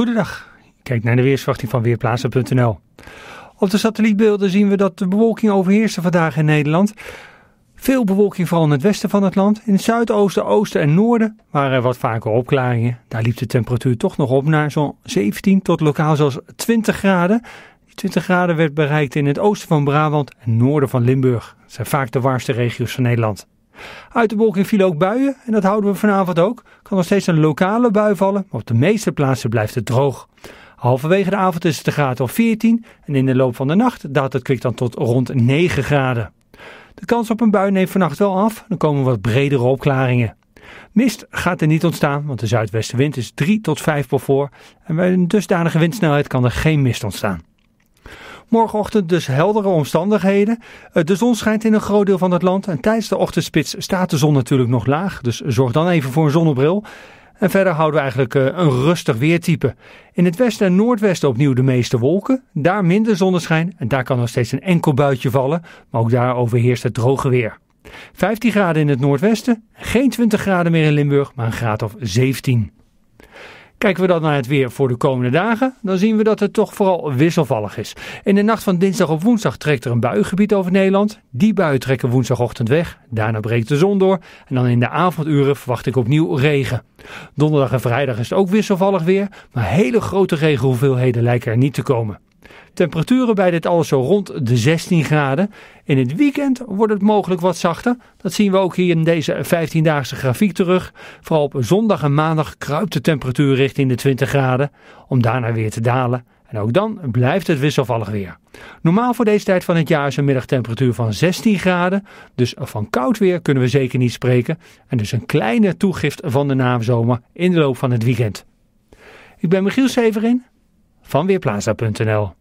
Goedendag. Kijk naar de weerswachting van Weerplaatsen.nl. Op de satellietbeelden zien we dat de bewolking overheerste vandaag in Nederland. Veel bewolking vooral in het westen van het land. In het zuidoosten, oosten en noorden waren er wat vaker opklaringen. Daar liep de temperatuur toch nog op naar zo'n 17 tot lokaal zelfs 20 graden. Die 20 graden werd bereikt in het oosten van Brabant en noorden van Limburg. Dat zijn vaak de warmste regio's van Nederland. Uit de wolken vielen ook buien en dat houden we vanavond ook. Kan nog steeds een lokale bui vallen, maar op de meeste plaatsen blijft het droog. Halverwege de avond is het de graad al 14 en in de loop van de nacht daalt het kwik dan tot rond 9 graden. De kans op een bui neemt vannacht wel af, dan komen wat bredere opklaringen. Mist gaat er niet ontstaan, want de zuidwestenwind is 3 tot 5 per voor en bij een dusdanige windsnelheid kan er geen mist ontstaan. Morgenochtend dus heldere omstandigheden. Eh, de zon schijnt in een groot deel van het land. En tijdens de ochtendspits staat de zon natuurlijk nog laag. Dus zorg dan even voor een zonnebril. En verder houden we eigenlijk eh, een rustig weertype. In het westen en noordwesten opnieuw de meeste wolken. Daar minder zonneschijn en daar kan nog steeds een enkel buitje vallen. Maar ook daar overheerst het droge weer. 15 graden in het noordwesten, geen 20 graden meer in Limburg, maar een graad of 17. Kijken we dan naar het weer voor de komende dagen, dan zien we dat het toch vooral wisselvallig is. In de nacht van dinsdag op woensdag trekt er een buiengebied over Nederland. Die buien trekken woensdagochtend weg, daarna breekt de zon door en dan in de avonduren verwacht ik opnieuw regen. Donderdag en vrijdag is het ook wisselvallig weer, maar hele grote regenhoeveelheden lijken er niet te komen. Temperaturen bij dit alles zo rond de 16 graden. In het weekend wordt het mogelijk wat zachter. Dat zien we ook hier in deze 15-daagse grafiek terug. Vooral op zondag en maandag kruipt de temperatuur richting de 20 graden. Om daarna weer te dalen. En ook dan blijft het wisselvallig weer. Normaal voor deze tijd van het jaar is een middagtemperatuur van 16 graden. Dus van koud weer kunnen we zeker niet spreken. En dus een kleine toegift van de naamzomer in de loop van het weekend. Ik ben Michiel Severin van Weerplaza.nl.